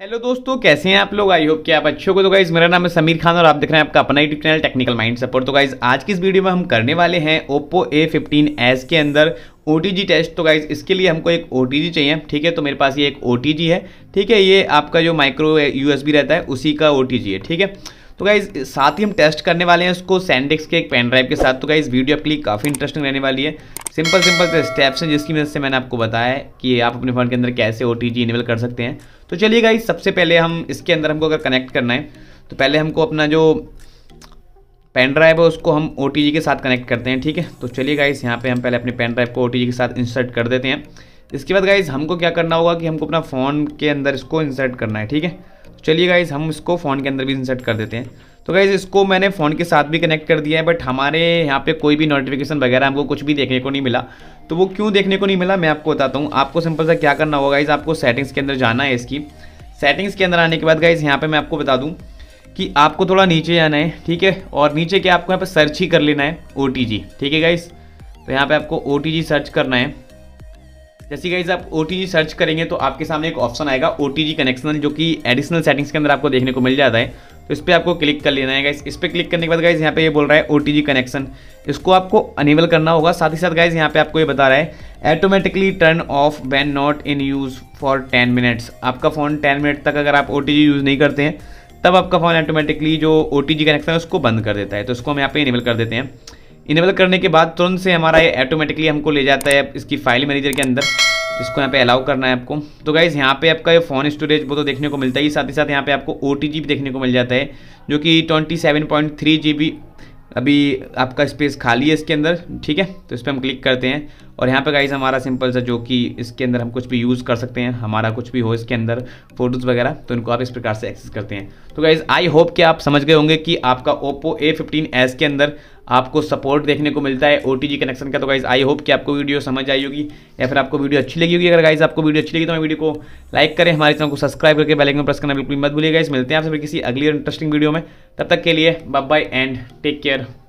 hello दोस्तों कैसे हैं आप लोग आई होप कि आप अच्छे हो तो गाइज मेरा नाम है समीर खान और आप देख रहे हैं आपका अपना YouTube channel technical mind support तो गाइज आज की इस वीडियो में हम करने वाले हैं ओप्पो ए फिफ्टीन एस के अंदर ओ टेस्ट तो गाइज इसके लिए हमको एक ओ चाहिए ठीक है तो मेरे पास ये एक ओ है ठीक है ये आपका जो माइक्रो यू रहता है उसी का ओ है ठीक है तो गाइज साथ ही हम टेस्ट करने वाले हैं उसको सैंडिक्स के एक पेन ड्राइव के साथ तो गाइज वीडियो आपके लिए काफ़ी इंटरेस्टिंग रहने वाली है सिंपल सिंपल से स्टेप्स हैं जिसकी मदद से मैंने आपको बताया है कि आप अपने फ़ोन के अंदर कैसे ओ इनेबल कर सकते हैं तो चलिए गाइज सबसे पहले हम इसके अंदर हमको अगर कनेक्ट करना है तो पहले हमको अपना जो पेन ड्राइव है उसको हम ओ के साथ कनेक्ट करते हैं ठीक है तो चलिए गाइज यहाँ पे हम पहले अपने पेन ड्राइव को ओ के साथ इंसर्ट कर देते हैं इसके बाद गाइज हमको क्या करना होगा कि हमको अपना फ़ोन के अंदर इसको इंसर्ट करना है ठीक है चलिए गाइज हम इसको फ़ोन के अंदर भी इंसर्ट कर देते हैं तो गाइज इसको मैंने फ़ोन के साथ भी कनेक्ट कर दिया है बट हमारे यहाँ पे कोई भी नोटिफिकेशन वगैरह हमको कुछ भी देखने को नहीं मिला तो वो क्यों देखने को नहीं मिला मैं आपको बताता हूँ आपको सिंपल सा क्या करना होगा गाइज आपको सेटिंग्स के अंदर जाना है इसकी सेटिंग्स के अंदर आने के बाद गाइज यहाँ पर मैं आपको बता दूँ कि आपको थोड़ा नीचे जाना है ठीक है और नीचे क्या आपको यहाँ पर सर्च ही कर लेना है ओ ठीक है गाइज तो यहाँ पर आपको ओ सर्च करना है जैसे गाइज आप ओ सर्च करेंगे तो आपके सामने एक ऑप्शन आएगा ओ कनेक्शन जो कि एडिशनल सेटिंग्स के अंदर आपको देखने को मिल जाता है तो इस पर आपको क्लिक कर लेना है गाइज इस पर क्लिक करने के बाद गाइज यहाँ पे ये यह बोल रहा है ओ कनेक्शन इसको आपको अनेबल करना होगा साथ ही साथ गाइज यहाँ पे आपको ये बता रहा है automatically turn off when not in use for ten minutes आपका फ़ोन टेन मिनट तक अगर आप ओ यूज़ नहीं करते हैं तब आपका फ़ोन ऑटोमेटिकली जो ओ कनेक्शन है उसको बंद कर देता है तो उसको हम यहाँ पे इनेबल कर देते हैं इनेबल करने के बाद तुरंत से हमारा ये ऑटोमेटिकली हमको ले जाता है इसकी फाइल मैनेजर के अंदर इसको यहाँ पे अलाउ करना है आपको तो गाइज़ यहाँ पे आपका ये फ़ोन स्टोरेज वो तो देखने को मिलता ही साथ ही साथ यहाँ पे आपको ओ भी देखने को मिल जाता है जो कि twenty seven point three G B अभी आपका स्पेस खाली है इसके अंदर ठीक है तो इस पर हम क्लिक करते हैं और यहाँ पे गाइज हमारा सिंपल सा जो कि इसके अंदर हम कुछ भी यूज़ कर सकते हैं हमारा कुछ भी हो इसके अंदर फोटोज़ वगैरह तो इनको आप इस प्रकार से एक्सेस करते हैं तो गाइज आई होप कि आप समझ गए होंगे कि आपका ओप्पो ए फिफ्टीन एस के अंदर आपको सपोर्ट देखने को मिलता है ओ कनेक्शन का तो गाइज आई होप कि आपको वीडियो समझ आई होगी या फिर आपको वीडियो अच्छी लगी होगी अगर गाइज आपको वीडियो अच्छी लगी तो मैं वीडियो को लाइक करें हमारे चैनल को सब्सक्राइब करके बेल आइकन प्रेस करना बिल्कुल मत भूलिएगा इस मिलते हैं आपसे फिर किसी अगली इंटरेस्टिंग वीडियो में तब तक के लिए bye bye and take care